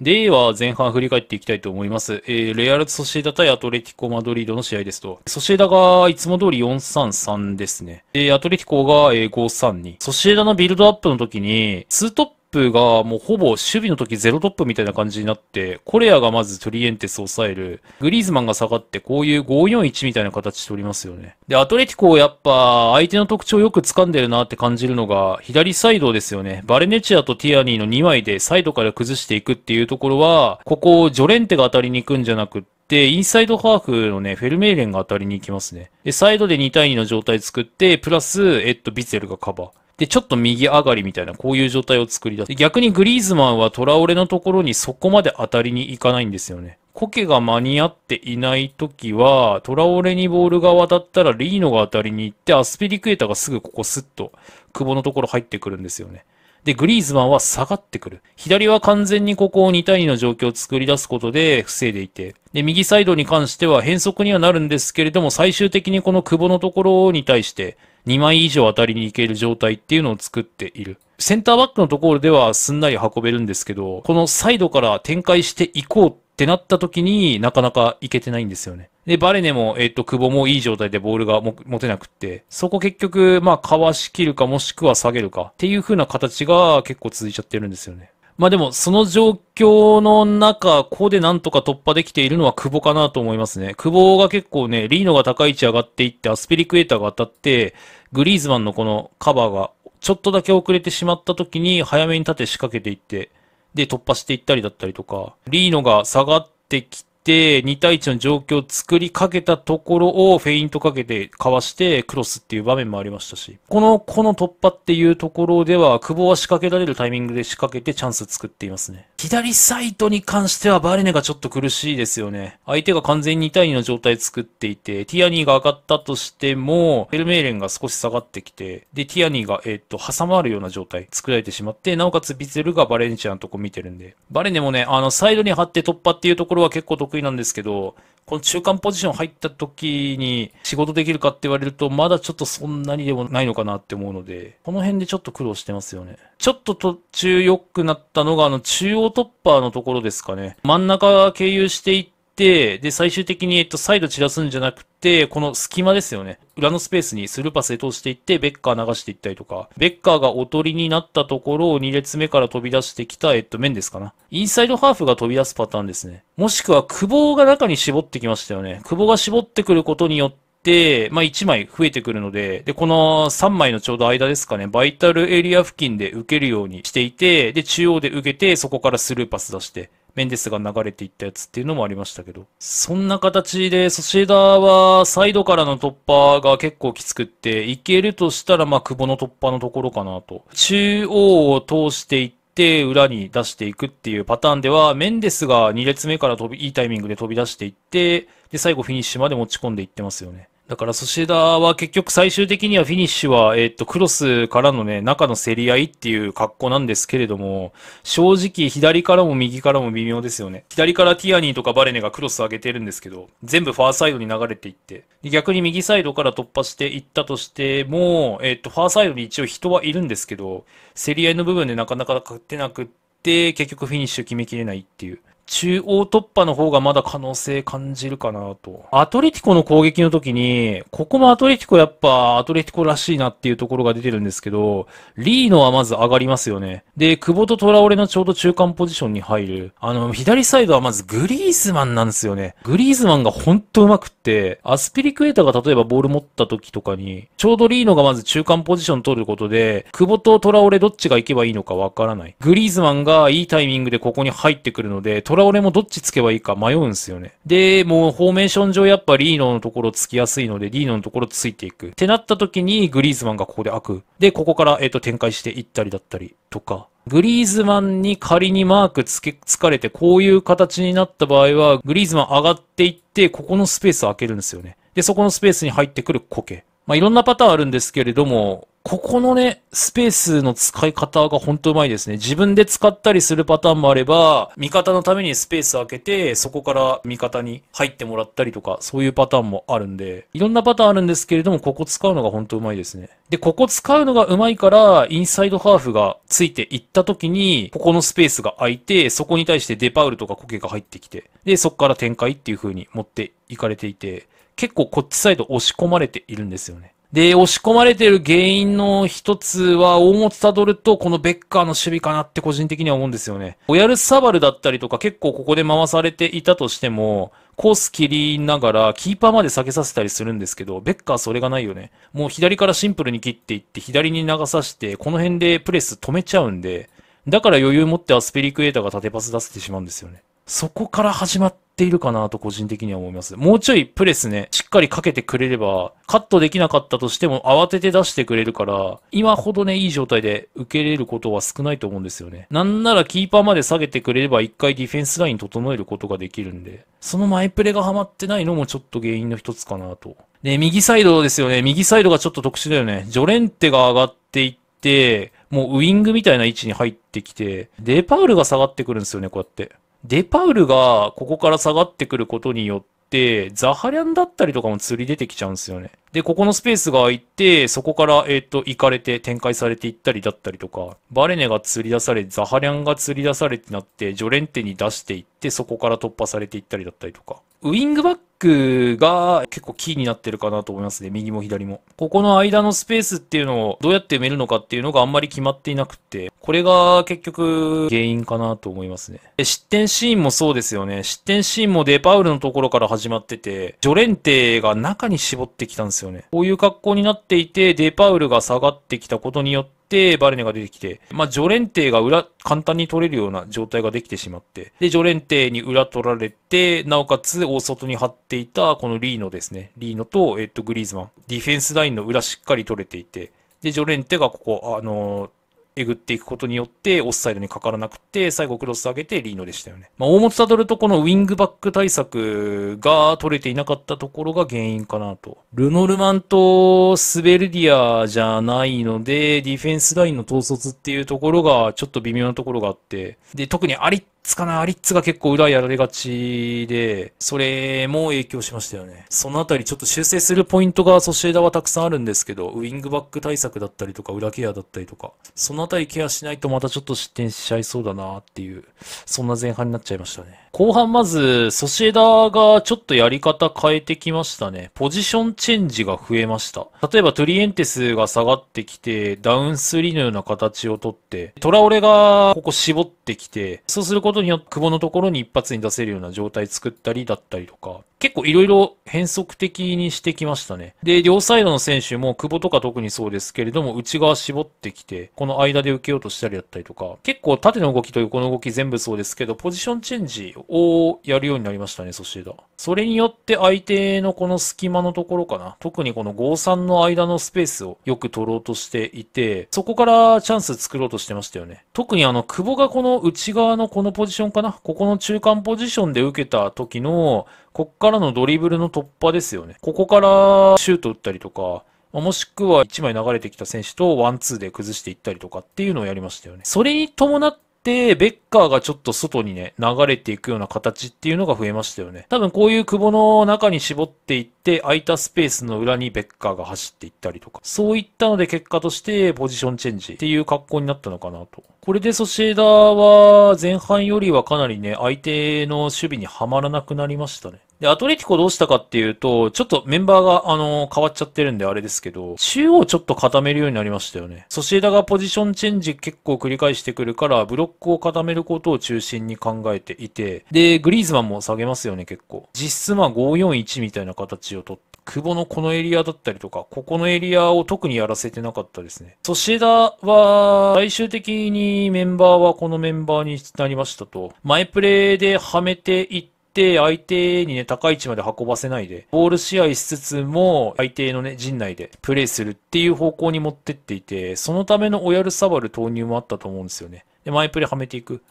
では前半振り返っていきたいと思います。えー、レアル・ソシエダ対アトレティコ・マドリードの試合ですと。ソシエダがいつも通り4-3-3ですね。で、アトレティコが5-3-2。ソシエダのビルドアップの時に、2トッププがもうほぼ守備の時ゼロトップみたいな感じになって、コレアがまずトリエンテスを抑える。グリーズマンが下がって、こういう541みたいな形しておりますよね。で、アトレティコをやっぱ相手の特徴をよく掴んでるなって感じるのが、左サイドですよね。バレネチアとティアニーの2枚でサイドから崩していくっていうところは、ここをジョレンテが当たりに行くんじゃなくって、で、インサイドハーフのね、フェルメーレンが当たりに行きますね。で、サイドで2対2の状態作って、プラス、えっと、ビツェルがカバー。で、ちょっと右上がりみたいな、こういう状態を作り出す。逆にグリーズマンはトラオレのところにそこまで当たりに行かないんですよね。コケが間に合っていない時は、トラオレにボールが渡ったらリーノが当たりに行って、アスピリクエタがすぐここスッと、久保のところ入ってくるんですよね。で、グリーズマンは下がってくる。左は完全にここを2対2の状況を作り出すことで防いでいて、で、右サイドに関しては変則にはなるんですけれども、最終的にこの久保のところに対して、2枚以上当たりに行ける状態っていうのを作っている。センターバックのところではすんなり運べるんですけど、このサイドから展開していこうってなった時になかなか行けてないんですよね。で、バレネも、えっ、ー、と、久保もいい状態でボールが持てなくって、そこ結局、まあ、かわしきるかもしくは下げるかっていう風な形が結構続いちゃってるんですよね。まあでも、その状況の中、ここでなんとか突破できているのは久保かなと思いますね。久保が結構ね、リーノが高い位置上がっていって、アスペリクエーターが当たって、グリーズマンのこのカバーが、ちょっとだけ遅れてしまった時に、早めに立て仕掛けていって、で、突破していったりだったりとか、リーノが下がってきて、て、2対1の状況を作りかけたところをフェイントかけてかわしてクロスっていう場面もありましたし、この、この突破っていうところでは、久保は仕掛けられるタイミングで仕掛けてチャンス作っていますね。左サイドに関してはバレネがちょっと苦しいですよね。相手が完全に2対2の状態作っていて、ティアニーが上がったとしても、フェルメーレンが少し下がってきて、で、ティアニーが、えっ、と、挟まるような状態作られてしまって、なおかつビゼルがバレンチアのとこ見てるんで。バレネもね、あの、サイドに張って突破っていうところは結構得得意なんですけど、この中間ポジション入った時に仕事できるかって言われると、まだちょっとそんなにでもないのかなって思うので、この辺でちょっと苦労してますよね。ちょっと途中良くなったのが、あの、中央突破のところですかね。真ん中経由していって、て、で、最終的に、えっと、サイド散らすんじゃなくて、この隙間ですよね。裏のスペースにスルーパスで通していって、ベッカー流していったりとか、ベッカーがおとりになったところを2列目から飛び出してきた、えっと、面ですかな。インサイドハーフが飛び出すパターンですね。もしくは、久保が中に絞ってきましたよね。久保が絞ってくることによって、で、まあ、1枚増えてくるので、で、この3枚のちょうど間ですかね、バイタルエリア付近で受けるようにしていて、で、中央で受けて、そこからスルーパス出して、メンデスが流れていったやつっていうのもありましたけど、そんな形でソシエダはサイドからの突破が結構きつくって、いけるとしたらまあ久保の突破のところかなと。中央を通していって、裏に出していくっていうパターンでは、メンデスが2列目から飛び、いいタイミングで飛び出していって、で、最後フィニッシュまで持ち込んでいってますよね。だからソシエダは結局最終的にはフィニッシュは、えっと、クロスからのね、中の競り合いっていう格好なんですけれども、正直左からも右からも微妙ですよね。左からティアニーとかバレネがクロス上げてるんですけど、全部ファーサイドに流れていって、逆に右サイドから突破していったとしても、えっと、ファーサイドに一応人はいるんですけど、競り合いの部分でなかなか勝てなくって、結局フィニッシュ決めきれないっていう。中央突破の方がまだ可能性感じるかなと。アトレティコの攻撃の時に、ここもアトレティコやっぱアトレティコらしいなっていうところが出てるんですけど、リーノはまず上がりますよね。で、久保とトラオレのちょうど中間ポジションに入る。あの、左サイドはまずグリーズマンなんですよね。グリーズマンがほんと上手くって、アスピリクエータが例えばボール持った時とかに、ちょうどリーノがまず中間ポジション取ることで、久保とトラオレどっちが行けばいいのかわからない。グリーズマンがいいタイミングでここに入ってくるので、トラオレもどっちつけばいいか迷うんすよね。で、もうフォーメーション上やっぱリーノのところつきやすいので、リーノのところついていく。ってなった時に、グリーズマンがここで開く。で、ここから、えっ、と、展開していったりだったりとか。グリーズマンに仮にマークつけ、つかれて、こういう形になった場合は、グリーズマン上がっていって、ここのスペースを開けるんですよね。で、そこのスペースに入ってくるコケ。まあ、いろんなパターンあるんですけれども、ここのね、スペースの使い方が本当うまいですね。自分で使ったりするパターンもあれば、味方のためにスペース開けて、そこから味方に入ってもらったりとか、そういうパターンもあるんで、いろんなパターンあるんですけれども、ここ使うのが本当うまいですね。で、ここ使うのがうまいから、インサイドハーフがついていった時に、ここのスペースが空いて、そこに対してデパウルとかコケが入ってきて、で、そこから展開っていう風に持っていかれていて、結構こっちサイド押し込まれているんですよね。で、押し込まれてる原因の一つは、大元辿ると、このベッカーの守備かなって個人的には思うんですよね。オヤルサバルだったりとか、結構ここで回されていたとしても、コース切りながら、キーパーまで下げさせたりするんですけど、ベッカーそれがないよね。もう左からシンプルに切っていって、左に流さして、この辺でプレス止めちゃうんで、だから余裕持ってアスペリクエーターが縦パス出せてしまうんですよね。そこから始まっているかなと個人的には思います。もうちょいプレスね、しっかりかけてくれれば、カットできなかったとしても慌てて出してくれるから、今ほどね、いい状態で受けれることは少ないと思うんですよね。なんならキーパーまで下げてくれれば一回ディフェンスライン整えることができるんで、その前プレがハマってないのもちょっと原因の一つかなと。で、右サイドですよね。右サイドがちょっと特殊だよね。ジョレンテが上がっていって、もうウィングみたいな位置に入ってきて、デパールが下がってくるんですよね、こうやって。デパウルがここから下がってくることによって、ザハリャンだったりとかも釣り出てきちゃうんですよね。で、ここのスペースが空いて、そこから、えっ、ー、と、行かれて展開されていったりだったりとか、バレネが釣り出され、ザハリャンが釣り出されてなって、ジョレンテに出していって、そこから突破されていったりだったりとか。ウイングバックが結構キーになってるかなと思いますね。右も左も。ここの間のスペースっていうのをどうやって埋めるのかっていうのがあんまり決まっていなくて、これが結局原因かなと思いますね。で失点シーンもそうですよね。失点シーンもデパウルのところから始まってて、ジョレンテが中に絞ってきたんですよよね。こういう格好になっていて、デパウルが下がってきたことによって、バルネが出てきて、まあ、ジョレンテが裏、簡単に取れるような状態ができてしまって、で、ジョレンテに裏取られて、なおかつ、大外に張っていた、このリーノですね。リーノと、えっと、グリーズマン。ディフェンスラインの裏しっかり取れていて、で、ジョレンテがここ、あのーえぐっていくことによって、オフサイドにかからなくて、最後クロス上げてリーノでしたよね。まあ、大本るとこのウィングバック対策が取れていなかったところが原因かなと。ルノルマンとスベルディアじゃないので、ディフェンスラインの統率っていうところがちょっと微妙なところがあって、で、特にアリッツかな、アリッツが結構裏やられがちで、それも影響しましたよね。そのあたりちょっと修正するポイントがソシエダはたくさんあるんですけど、ウィングバック対策だったりとか、裏ケアだったりとか、そのあたりケアしないとまたちょっと失点しちゃいそうだなっていう、そんな前半になっちゃいましたね。後半まず、ソシエダがちょっとやり方変えてきましたね。ポジションチェンジが増えました。例えばトリエンテスが下がってきて、ダウンスリーのような形をとって、トラオレがここ絞ってきて、そうすることことによって、久保のところに一発に出せるような状態作ったりだったりとか、結構いろいろ変則的にしてきましたね。で、両サイドの選手も、久保とか特にそうですけれども、内側絞ってきて、この間で受けようとしたりだったりとか、結構縦の動きと横の動き全部そうですけど、ポジションチェンジをやるようになりましたね、ソシエダ。それによって相手のこの隙間のところかな、特にこの5-3の間のスペースをよく取ろうとしていて、そこからチャンス作ろうとしてましたよね。特にあの、久保がこの内側のこのポジションかな、ここの中間ポジションで受けた時の、こっからからのドリブルの突破ですよね。ここからシュート打ったりとか、もしくは1枚流れてきた選手とワンツーで崩していったりとかっていうのをやりましたよね。それに伴って、ベッカーがちょっと外にね、流れていくような形っていうのが増えましたよね。多分こういう久保の中に絞っていって、空いたスペースの裏にベッカーが走っていったりとか、そういったので結果としてポジションチェンジっていう格好になったのかなと。これでソシエダは前半よりはかなりね、相手の守備にはまらなくなりましたね。で、アトレティコどうしたかっていうと、ちょっとメンバーが、あのー、変わっちゃってるんであれですけど、中央ちょっと固めるようになりましたよね。ソシエダがポジションチェンジ結構繰り返してくるから、ブロックを固めることを中心に考えていて、で、グリーズマンも下げますよね、結構。実質まあ541みたいな形をとって、久保のこのエリアだったりとか、ここのエリアを特にやらせてなかったですね。ソシエダは、最終的にメンバーはこのメンバーになりましたと。前プレイではめていって、て、相手にね、高い位置まで運ばせないで、ボール試合しつつも、相手のね、陣内でプレーするっていう方向に持ってっていて、そのためのオヤルサバル投入もあったと思うんですよね。で、マイプレはめていく。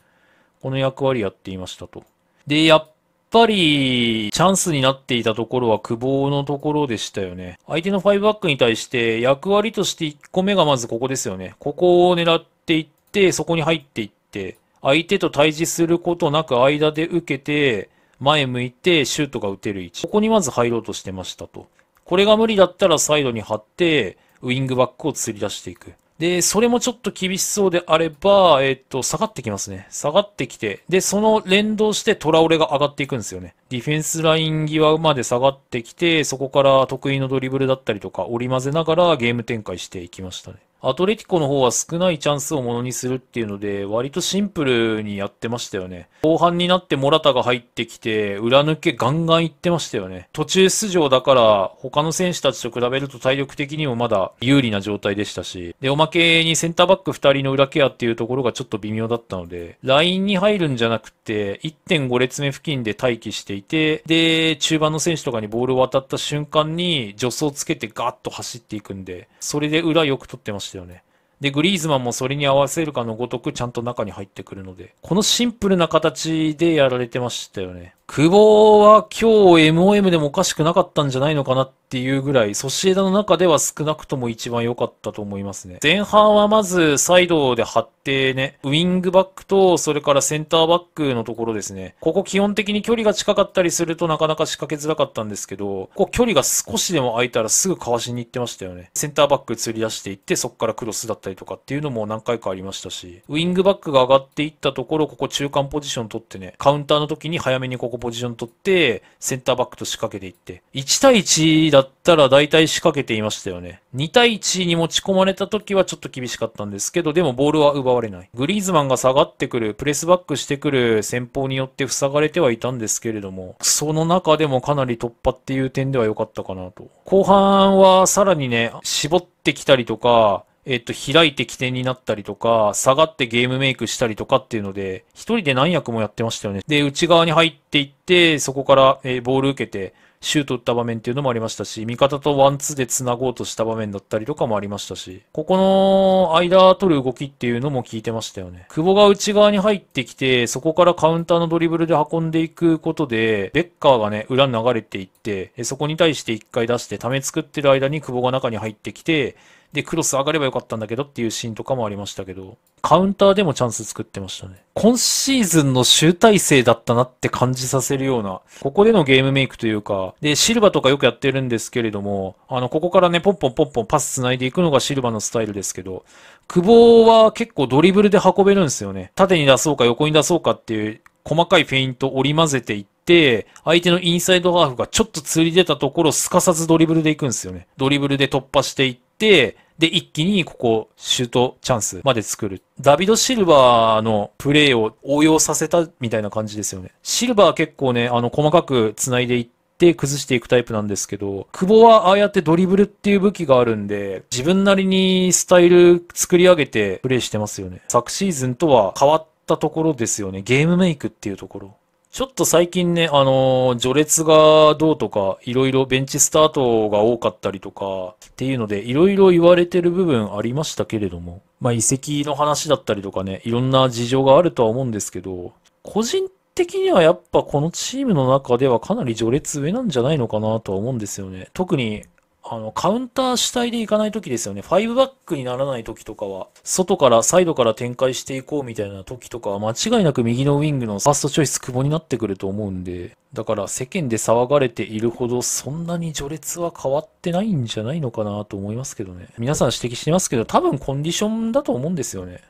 この役割やっていましたと。で、やっぱり、チャンスになっていたところは久保のところでしたよね。相手の5バックに対して、役割として1個目がまずここですよね。ここを狙っていって、そこに入っていって、相手と対峙することなく間で受けて、前向いてシュートが打てる位置。ここにまず入ろうとしてましたと。これが無理だったらサイドに張って、ウィングバックを釣り出していく。で、それもちょっと厳しそうであれば、えっ、と、下がってきますね。下がってきて、で、その連動してトラオレが上がっていくんですよね。ディフェンスライン際まで下がってきて、そこから得意のドリブルだったりとか織り交ぜながらゲーム展開していきましたね。アトレティコの方は少ないチャンスをものにするっていうので、割とシンプルにやってましたよね。後半になってモラタが入ってきて、裏抜けガンガンいってましたよね。途中出場だから、他の選手たちと比べると体力的にもまだ有利な状態でしたし、で、おまけにセンターバック2人の裏ケアっていうところがちょっと微妙だったので、ラインに入るんじゃなくて、1.5列目付近で待機していて、で、中盤の選手とかにボールを渡った瞬間に、助走つけてガーッと走っていくんで、それで裏よく取ってました。したよね。で、グリーズマンもそれに合わせるかのごとくちゃんと中に入ってくるので、このシンプルな形でやられてましたよね。久保は今日 MOM でもおかしくなかったんじゃないのかなっていうぐらい、ソシエダの中では少なくとも一番良かったと思いますね。前半はまずサイドで張ってね、ウィングバックとそれからセンターバックのところですね。ここ基本的に距離が近かったりするとなかなか仕掛けづらかったんですけど、こう距離が少しでも空いたらすぐかわしに行ってましたよね。センターバック釣り出していって、そこからクロスだったりとかっていうのも何回かありましたし、ウィングバックが上がっていったところ、ここ中間ポジション取ってね、カウンターの時に早めにここポジション取って、センターバックと仕掛けていって。1対1だったら大体仕掛けていましたよね。2対1に持ち込まれた時はちょっと厳しかったんですけど、でもボールは奪われない。グリーズマンが下がってくる、プレスバックしてくる戦法によって塞がれてはいたんですけれども、その中でもかなり突破っていう点では良かったかなと。後半はさらにね、絞ってきたりとか、えっと、開いて起点になったりとか、下がってゲームメイクしたりとかっていうので、一人で何役もやってましたよね。で、内側に入っていって、そこから、えー、ボール受けて、シュート打った場面っていうのもありましたし、味方とワンツーで繋ごうとした場面だったりとかもありましたし、ここの間取る動きっていうのも聞いてましたよね。久保が内側に入ってきて、そこからカウンターのドリブルで運んでいくことで、ベッカーがね、裏に流れていって、そこに対して一回出して、溜め作ってる間に久保が中に入ってきて、で、クロス上がればよかったんだけどっていうシーンとかもありましたけど、カウンターでもチャンス作ってましたね。今シーズンの集大成だったなって感じさせるような、ここでのゲームメイクというか、で、シルバとかよくやってるんですけれども、あの、ここからね、ポンポンポンポンパス繋いでいくのがシルバのスタイルですけど、久保は結構ドリブルで運べるんですよね。縦に出そうか横に出そうかっていう、細かいフェイント織り混ぜていって、相手のインサイドハーフがちょっと釣り出たところ、すかさずドリブルで行くんですよね。ドリブルで突破していって、で、一気にここ、シュートチャンスまで作る。ダビド・シルバーのプレーを応用させたみたいな感じですよね。シルバー結構ね、あの、細かく繋いでいって、崩していくタイプなんですけど、久保はああやってドリブルっていう武器があるんで、自分なりにスタイル作り上げてプレイしてますよね。昨シーズンとは変わったところですよね。ゲームメイクっていうところ。ちょっと最近ね、あのー、序列がどうとか、いろいろベンチスタートが多かったりとか、っていうので、いろいろ言われてる部分ありましたけれども、まあ、遺跡の話だったりとかね、いろんな事情があるとは思うんですけど、個人的にはやっぱこのチームの中ではかなり序列上なんじゃないのかなとは思うんですよね。特にあの、カウンター主体でいかない時ですよね。ファイブバックにならない時とかは、外から、サイドから展開していこうみたいな時とかは、間違いなく右のウィングのファーストチョイス久保になってくると思うんで、だから世間で騒がれているほど、そんなに序列は変わってないんじゃないのかなと思いますけどね。皆さん指摘してますけど、多分コンディションだと思うんですよね。